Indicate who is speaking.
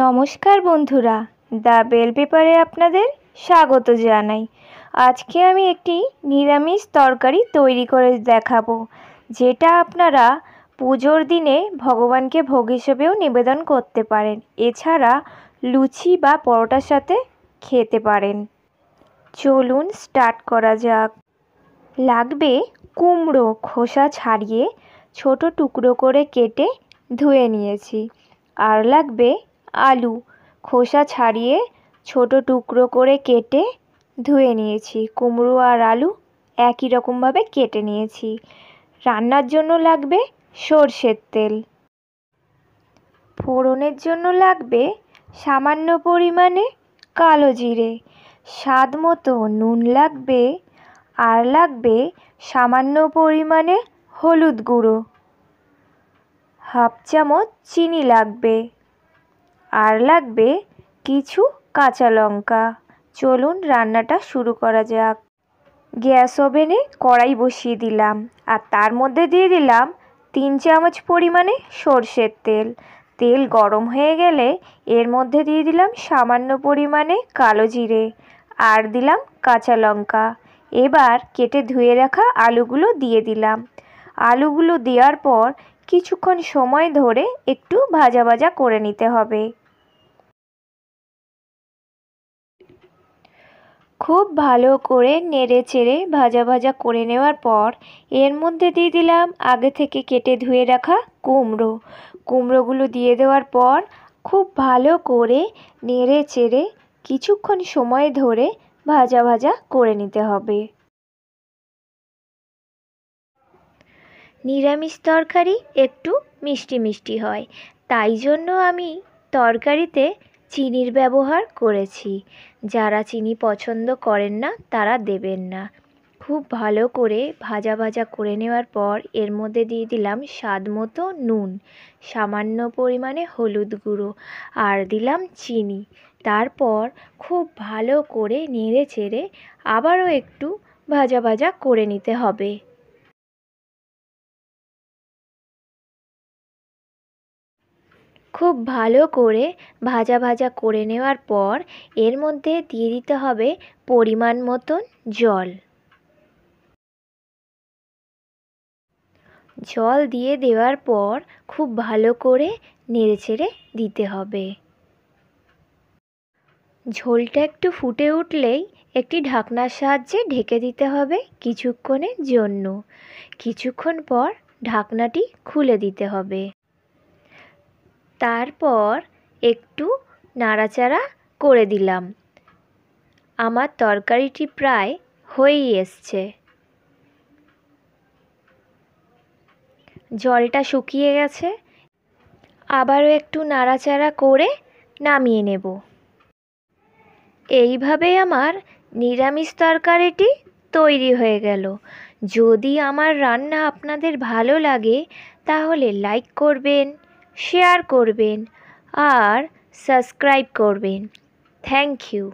Speaker 1: নমস্কার বন্ধুরা the bell পেপারে আপনাদের স্বাগত জানাই আজকে আমি একটি নিরামিষ তরকারি তৈরি করে দেখাবো যেটা আপনারা পুজোর দিনে ভগবানকে ভোগ হিসেবেও নিবেদন করতে পারেন এছাড়া লুচি বা পরোটার সাথে খেতে পারেন চলুন স্টার্ট করা যাক লাগবে কুমড়ো খোসা ছাড়িয়ে ছোট টুকরো করে কেটে ধুয়ে নিয়েছি আর লাগবে আলু খোসা ছাড়িয়ে ছোট টুকরো করে কেটে ধুয়ে নিয়েছি কুমড়ো আর আলু একই রকমভাবে কেটে নিয়েছি রান্নার জন্য লাগবে সর্ষের তেল ফোড়নের জন্য লাগবে সামান্য পরিমাণে কালো জিরে স্বাদ মতো নুন লাগবে আর লাগবে সামান্য পরিমাণে হলুদ গুঁড়ো হাফ চামচ চিনি লাগবে আর লাগবে কিছু কাঁচা লঙ্কা চলুন রান্নাটা শুরু করা যাক গ্যাস ওভেনে কড়াই বসিয়ে দিলাম আর তার মধ্যে দিয়ে দিলাম তিন চামচ পরিমাণে সর্ষের তেল তেল গরম হয়ে গেলে এর মধ্যে দিয়ে দিলাম সামান্য পরিমাণে কালো জিরে আর দিলাম কাঁচা লঙ্কা এবার কেটে ধুয়ে রাখা আলুগুলো দিয়ে দিলাম আলুগুলো দেওয়ার পর কিছুক্ষণ সময় ধরে একটু ভাজা ভাজা করে নিতে হবে খুব ভালো করে নেড়ে চেড়ে ভাজা ভাজা করে নেওয়ার পর এর মধ্যে দিয়ে দিলাম আগে থেকে কেটে ধুয়ে রাখা কুমড়ো কুমড়োগুলো দিয়ে দেওয়ার পর খুব ভালো করে নেড়ে চেড়ে কিছুক্ষণ সময় ধরে ভাজা ভাজা করে নিতে হবে নিরামিষ তরকারি একটু মিষ্টি মিষ্টি হয় তাই জন্য আমি তরকারিতে চিনির ব্যবহার করেছি যারা চিনি পছন্দ করেন না তারা দেবেন না খুব ভালো করে ভাজা ভাজা করে নেওয়ার পর এর মধ্যে দিয়ে দিলাম স্বাদ মতো নুন সামান্য পরিমাণে হলুদ গুঁড়ো আর দিলাম চিনি তারপর খুব ভালো করে নেড়ে চেড়ে আবারও একটু ভাজা ভাজা করে নিতে হবে খুব ভালো করে ভাজা ভাজা করে নেওয়ার পর এর মধ্যে দিয়ে দিতে হবে পরিমাণ মতন জল জল দিয়ে দেওয়ার পর খুব ভালো করে নেড়ে ছেড়ে দিতে হবে ঝোলটা একটু ফুটে উঠলেই একটি ঢাকনার সাহায্যে ঢেকে দিতে হবে কিছুক্ষণের জন্য কিছুক্ষণ পর ঢাকনাটি খুলে দিতে হবে তারপর একটু নাড়াচাড়া করে দিলাম আমার তরকারিটি প্রায় হয়েই এসছে জলটা শুকিয়ে গেছে আবারও একটু নাড়াচাড়া করে নামিয়ে নেব এইভাবে আমার নিরামিষ তরকারিটি তৈরি হয়ে গেল যদি আমার রান্না আপনাদের ভালো লাগে তাহলে লাইক করবেন শেয়ার করবেন আর সাবস্ক্রাইব করবেন থ্যাংক ইউ